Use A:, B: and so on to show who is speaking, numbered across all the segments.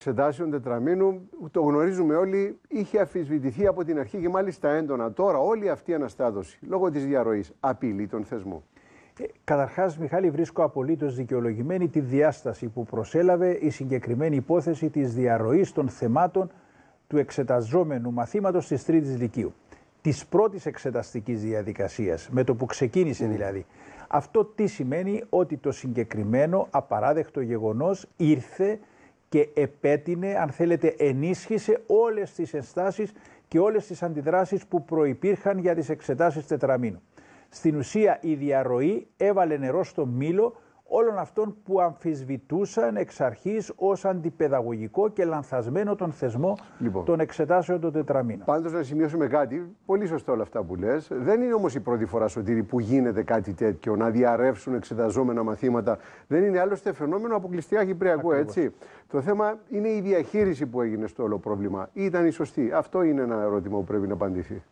A: εξετάσεων τετραμήνου, το γνωρίζουμε όλοι, είχε αφισβητηθεί από την αρχή και μάλιστα έντονα. Τώρα όλη αυτή η αναστάτωση λόγω της διαρροής απειλεί τον θεσμό. Ε, Καταρχάς,
B: Μιχάλη, βρίσκω απολύτως δικαιολογημένη τη διάσταση που προσέλαβε η συγκεκριμένη υπόθεση της διαρροής των θεμάτων του εξεταζόμενου μαθήματος της Τρίτης Λυκείου. Της πρώτης εξεταστικής διαδικασίας, με το που ξεκίνησε ναι. δηλαδή. Αυτό τι σημαίνει ότι το συγκεκριμένο απαράδεκτο γεγονός ήρθε και επέτεινε, αν θέλετε, ενίσχυσε όλες τις ενστάσεις και όλες τις αντιδράσεις που προϋπήρχαν για τις εξετάσεις τετραμήνου. Στην ουσία η διαρροή έβαλε νερό στο μήλο όλων αυτών που αμφισβητούσαν εξ αρχής ως αντιπαιδαγωγικό
A: και λανθασμένο τον θεσμό λοιπόν. των εξετάσεων των τετραμήνων. Πάντως να σημειώσουμε κάτι, πολύ σωστά όλα αυτά που λες. Δεν είναι όμως η πρώτη φορά, Σωτήρη, που γίνεται κάτι τέτοιο, να διαρρεύσουν εξεταζόμενα μαθήματα. Δεν είναι άλλωστε φαινόμενο αποκλειστικά κυπριακό, έτσι. Το θέμα είναι η διαχείριση που έγινε στο όλο πρόβλημα. Ήταν η σωστή. Αυτό είναι ένα ερώτημα που πρέπει να απαντηθεί.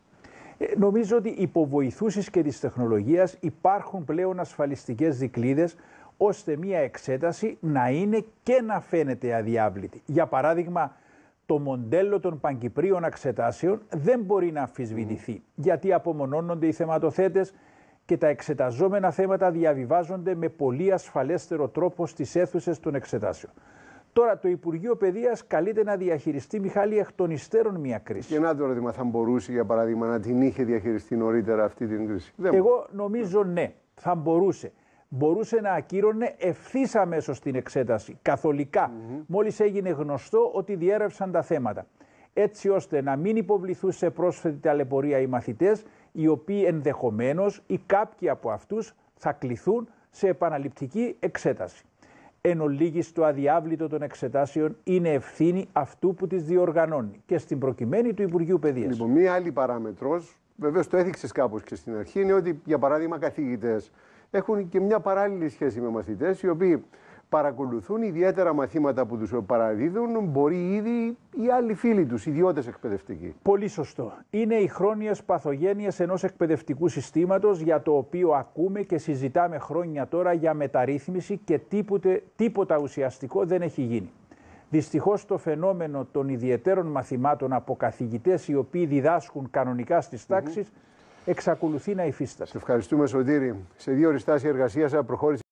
B: Ε, νομίζω ότι υποβοηθούσεις και της τεχνολογίας υπάρχουν πλέον ασφαλιστικές δικλείδες ώστε μία εξέταση να είναι και να φαίνεται αδιάβλητη. Για παράδειγμα, το μοντέλο των πανκυπρίων εξετάσεων δεν μπορεί να αμφισβητηθεί, γιατί απομονώνονται οι θεματοθέτες και τα εξεταζόμενα θέματα διαβιβάζονται με πολύ ασφαλέστερο τρόπο στις αίθουσες των εξετάσεων. Τώρα το Υπουργείο Παιδείας
A: καλείται να διαχειριστεί, Μιχάλη, εκ των υστέρων μια κρίση. Και να το ερώτημα, θα μπορούσε για παράδειγμα να την είχε διαχειριστεί νωρίτερα αυτή την κρίση.
B: Εγώ νομίζω ναι, θα μπορούσε μπορούσε να ακύρωνε ευθύς αμέσως την εξέταση, καθολικά, μόλις έγινε γνωστό ότι διέρευσαν τα θέματα. Έτσι ώστε να μην υποβληθούν σε πρόσθετη ταλαιπωρία οι μαθητές, οι οποίοι ενδεχομένως ή κάποιοι από αυτούς θα κληθούν σε επαναληπτική εξέταση. Εν ολίγης το αδιάβλητο των εξετάσεων είναι
A: ευθύνη αυτού που τις διοργανώνει και στην προκειμένη του Υπουργείου Παιδείας. Λοιπόν, μία άλλη παράμετρος βεβαίως το έδειξες κάπως και στην αρχή, είναι ότι για παράδειγμα καθηγητές έχουν και μια παράλληλη σχέση με μαθητές, οι οποίοι παρακολουθούν ιδιαίτερα μαθήματα που τους παραδίδουν, μπορεί ήδη οι άλλοι φίλοι τους, ιδιώτες εκπαιδευτικοί.
B: Πολύ σωστό. Είναι οι χρόνιες παθογένεια ενός εκπαιδευτικού συστήματος για το οποίο ακούμε και συζητάμε χρόνια τώρα για μεταρρύθμιση και τίποτε, τίποτα ουσιαστικό δεν έχει γίνει. Δυστυχώς το φαινόμενο των ιδιαίτερων μαθημάτων από καθηγητές οι οποίοι διδάσκουν κανονικά στις
A: τάξεις εξακολουθεί να υφίσταται. Σε ευχαριστούμε Σωτήρη. Σε δύο εργασίας προχώρησε